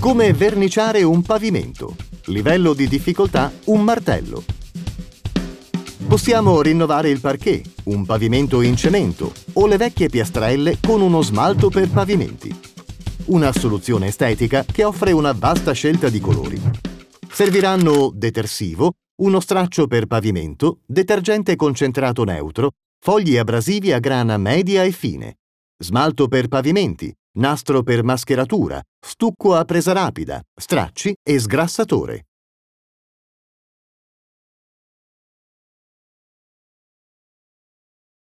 Come verniciare un pavimento. Livello di difficoltà un martello. Possiamo rinnovare il parquet, un pavimento in cemento o le vecchie piastrelle con uno smalto per pavimenti. Una soluzione estetica che offre una vasta scelta di colori. Serviranno detersivo, uno straccio per pavimento, detergente concentrato neutro, fogli abrasivi a grana media e fine, smalto per pavimenti, nastro per mascheratura, stucco a presa rapida, stracci e sgrassatore.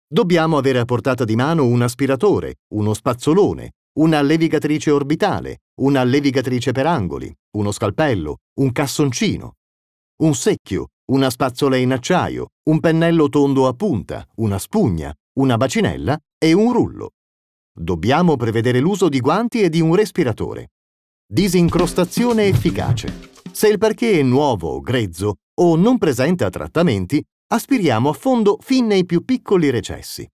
Dobbiamo avere a portata di mano un aspiratore, uno spazzolone, una levigatrice orbitale, una levigatrice per angoli, uno scalpello, un cassoncino, un secchio, una spazzola in acciaio, un pennello tondo a punta, una spugna, una bacinella e un rullo. Dobbiamo prevedere l'uso di guanti e di un respiratore. Disincrostazione efficace. Se il parquet è nuovo o grezzo o non presenta trattamenti, aspiriamo a fondo fin nei più piccoli recessi.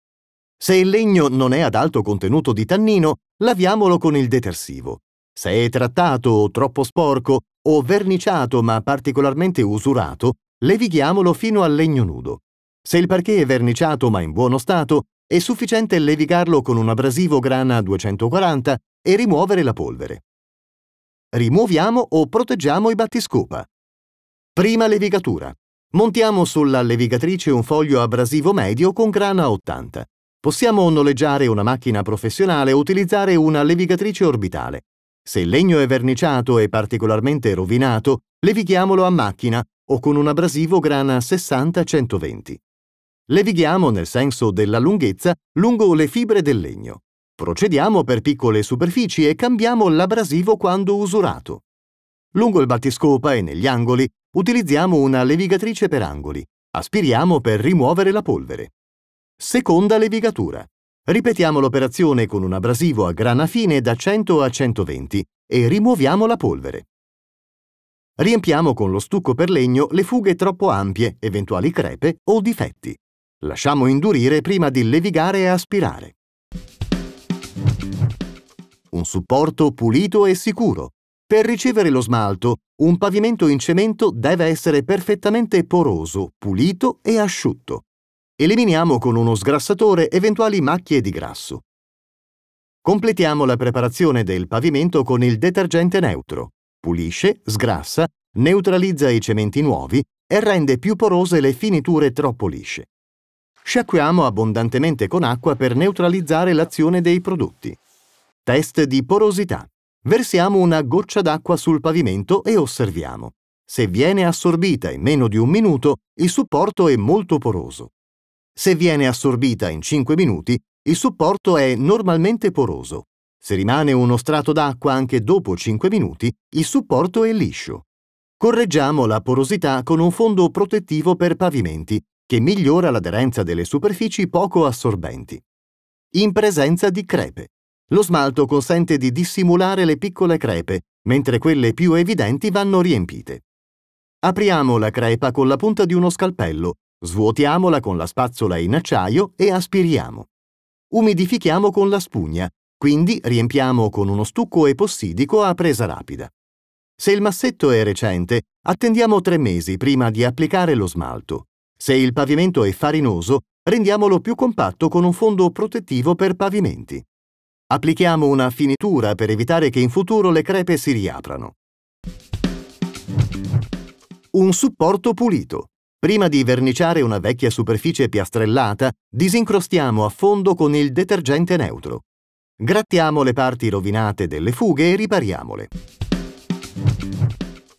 Se il legno non è ad alto contenuto di tannino, laviamolo con il detersivo. Se è trattato o troppo sporco o verniciato ma particolarmente usurato, levighiamolo fino al legno nudo. Se il parquet è verniciato ma in buono stato, è sufficiente levigarlo con un abrasivo grana 240 e rimuovere la polvere. Rimuoviamo o proteggiamo i battiscopa. Prima levigatura. Montiamo sulla levigatrice un foglio abrasivo medio con grana 80. Possiamo noleggiare una macchina professionale o utilizzare una levigatrice orbitale. Se il legno è verniciato e particolarmente rovinato, levighiamolo a macchina o con un abrasivo grana 60-120. Levighiamo nel senso della lunghezza lungo le fibre del legno. Procediamo per piccole superfici e cambiamo l'abrasivo quando usurato. Lungo il battiscopa e negli angoli utilizziamo una levigatrice per angoli. Aspiriamo per rimuovere la polvere. Seconda levigatura. Ripetiamo l'operazione con un abrasivo a grana fine da 100 a 120 e rimuoviamo la polvere. Riempiamo con lo stucco per legno le fughe troppo ampie, eventuali crepe o difetti. Lasciamo indurire prima di levigare e aspirare. Un supporto pulito e sicuro. Per ricevere lo smalto, un pavimento in cemento deve essere perfettamente poroso, pulito e asciutto. Eliminiamo con uno sgrassatore eventuali macchie di grasso. Completiamo la preparazione del pavimento con il detergente neutro. Pulisce, sgrassa, neutralizza i cementi nuovi e rende più porose le finiture troppo lisce. Sciacquiamo abbondantemente con acqua per neutralizzare l'azione dei prodotti. Test di porosità. Versiamo una goccia d'acqua sul pavimento e osserviamo. Se viene assorbita in meno di un minuto, il supporto è molto poroso. Se viene assorbita in 5 minuti, il supporto è normalmente poroso. Se rimane uno strato d'acqua anche dopo 5 minuti, il supporto è liscio. Correggiamo la porosità con un fondo protettivo per pavimenti che migliora l'aderenza delle superfici poco assorbenti. In presenza di crepe. Lo smalto consente di dissimulare le piccole crepe, mentre quelle più evidenti vanno riempite. Apriamo la crepa con la punta di uno scalpello, svuotiamola con la spazzola in acciaio e aspiriamo. Umidifichiamo con la spugna, quindi riempiamo con uno stucco epossidico a presa rapida. Se il massetto è recente, attendiamo tre mesi prima di applicare lo smalto. Se il pavimento è farinoso, rendiamolo più compatto con un fondo protettivo per pavimenti. Applichiamo una finitura per evitare che in futuro le crepe si riaprano. Un supporto pulito. Prima di verniciare una vecchia superficie piastrellata, disincrostiamo a fondo con il detergente neutro. Grattiamo le parti rovinate delle fughe e ripariamole.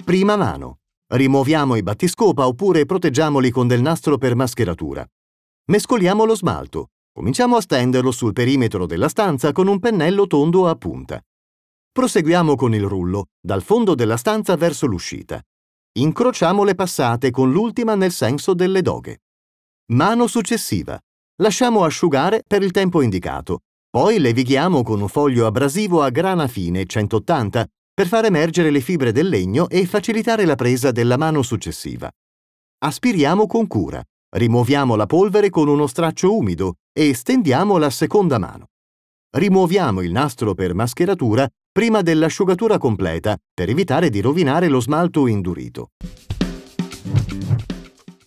Prima mano. Rimuoviamo i battiscopa oppure proteggiamoli con del nastro per mascheratura. Mescoliamo lo smalto. Cominciamo a stenderlo sul perimetro della stanza con un pennello tondo a punta. Proseguiamo con il rullo, dal fondo della stanza verso l'uscita. Incrociamo le passate con l'ultima nel senso delle doghe. Mano successiva. Lasciamo asciugare per il tempo indicato. Poi levighiamo con un foglio abrasivo a grana fine 180 per far emergere le fibre del legno e facilitare la presa della mano successiva. Aspiriamo con cura, rimuoviamo la polvere con uno straccio umido e stendiamo la seconda mano. Rimuoviamo il nastro per mascheratura prima dell'asciugatura completa per evitare di rovinare lo smalto indurito.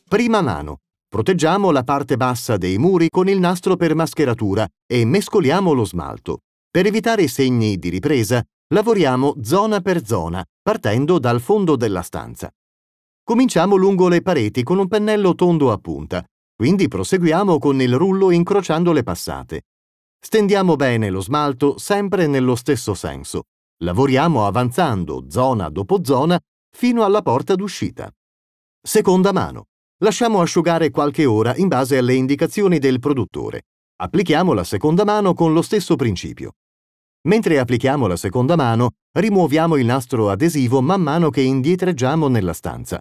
Prima mano. Proteggiamo la parte bassa dei muri con il nastro per mascheratura e mescoliamo lo smalto per evitare segni di ripresa Lavoriamo zona per zona, partendo dal fondo della stanza. Cominciamo lungo le pareti con un pennello tondo a punta, quindi proseguiamo con il rullo incrociando le passate. Stendiamo bene lo smalto sempre nello stesso senso. Lavoriamo avanzando zona dopo zona fino alla porta d'uscita. Seconda mano. Lasciamo asciugare qualche ora in base alle indicazioni del produttore. Applichiamo la seconda mano con lo stesso principio. Mentre applichiamo la seconda mano, rimuoviamo il nastro adesivo man mano che indietreggiamo nella stanza.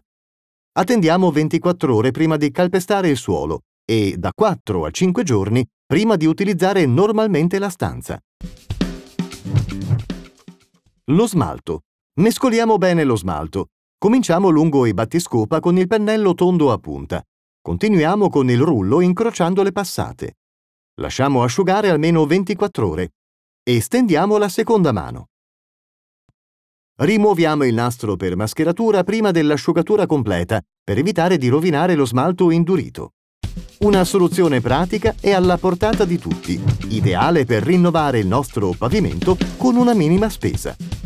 Attendiamo 24 ore prima di calpestare il suolo e da 4 a 5 giorni prima di utilizzare normalmente la stanza. Lo smalto. Mescoliamo bene lo smalto. Cominciamo lungo i battiscopa con il pennello tondo a punta. Continuiamo con il rullo incrociando le passate. Lasciamo asciugare almeno 24 ore e stendiamo la seconda mano. Rimuoviamo il nastro per mascheratura prima dell'asciugatura completa per evitare di rovinare lo smalto indurito. Una soluzione pratica e alla portata di tutti, ideale per rinnovare il nostro pavimento con una minima spesa.